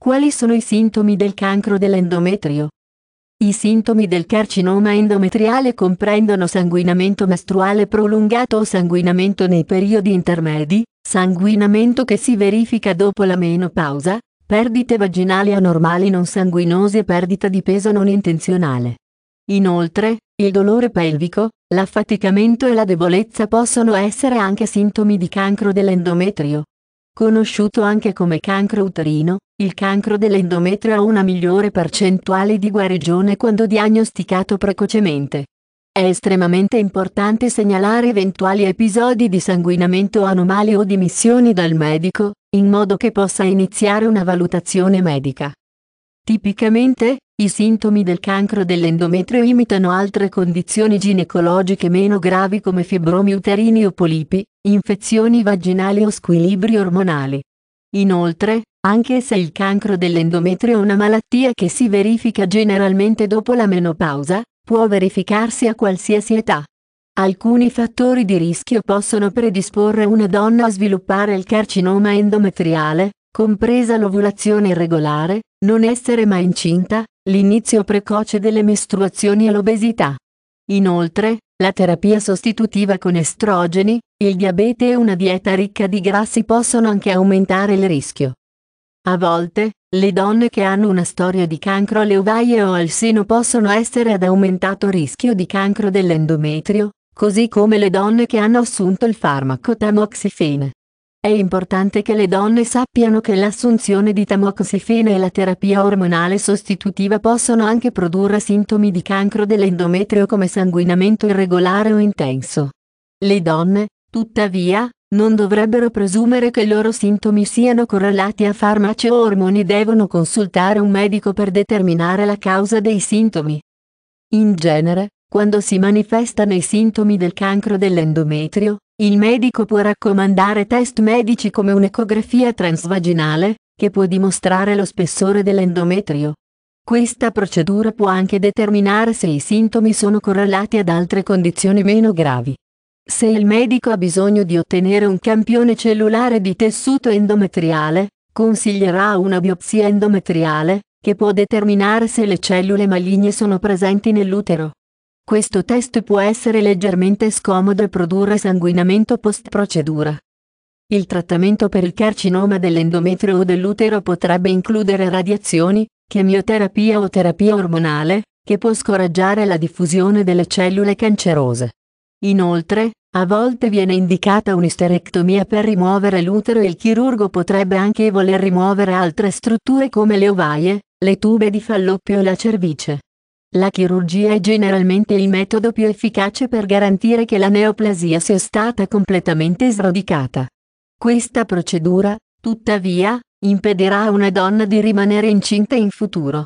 Quali sono i sintomi del cancro dell'endometrio? I sintomi del carcinoma endometriale comprendono sanguinamento mestruale prolungato o sanguinamento nei periodi intermedi, sanguinamento che si verifica dopo la menopausa, perdite vaginali anormali non sanguinose e perdita di peso non intenzionale. Inoltre, il dolore pelvico, l'affaticamento e la debolezza possono essere anche sintomi di cancro dell'endometrio conosciuto anche come cancro uterino, il cancro dell'endometrio ha una migliore percentuale di guarigione quando diagnosticato precocemente. È estremamente importante segnalare eventuali episodi di sanguinamento anomali o dimissioni dal medico, in modo che possa iniziare una valutazione medica. Tipicamente, i sintomi del cancro dell'endometrio imitano altre condizioni ginecologiche meno gravi come fibromi uterini o polipi, infezioni vaginali o squilibri ormonali. Inoltre, anche se il cancro dell'endometrio è una malattia che si verifica generalmente dopo la menopausa, può verificarsi a qualsiasi età. Alcuni fattori di rischio possono predisporre una donna a sviluppare il carcinoma endometriale, compresa l'ovulazione irregolare, non essere mai incinta, l'inizio precoce delle mestruazioni e l'obesità. Inoltre, la terapia sostitutiva con estrogeni, il diabete e una dieta ricca di grassi possono anche aumentare il rischio. A volte, le donne che hanno una storia di cancro alle ovaie o al seno possono essere ad aumentato rischio di cancro dell'endometrio, così come le donne che hanno assunto il farmaco tamoxifene. È importante che le donne sappiano che l'assunzione di tamoxifene e la terapia ormonale sostitutiva possono anche produrre sintomi di cancro dell'endometrio come sanguinamento irregolare o intenso. Le donne, tuttavia, non dovrebbero presumere che i loro sintomi siano correlati a farmaci o ormoni e devono consultare un medico per determinare la causa dei sintomi. In genere, quando si manifestano i sintomi del cancro dell'endometrio, il medico può raccomandare test medici come un'ecografia transvaginale, che può dimostrare lo spessore dell'endometrio. Questa procedura può anche determinare se i sintomi sono correlati ad altre condizioni meno gravi. Se il medico ha bisogno di ottenere un campione cellulare di tessuto endometriale, consiglierà una biopsia endometriale, che può determinare se le cellule maligne sono presenti nell'utero. Questo test può essere leggermente scomodo e produrre sanguinamento post procedura. Il trattamento per il carcinoma dell'endometrio o dell'utero potrebbe includere radiazioni, chemioterapia o terapia ormonale, che può scoraggiare la diffusione delle cellule cancerose. Inoltre, a volte viene indicata un'isterectomia per rimuovere l'utero e il chirurgo potrebbe anche voler rimuovere altre strutture come le ovaie, le tube di falloppio e la cervice. La chirurgia è generalmente il metodo più efficace per garantire che la neoplasia sia stata completamente sradicata. Questa procedura, tuttavia, impedirà a una donna di rimanere incinta in futuro.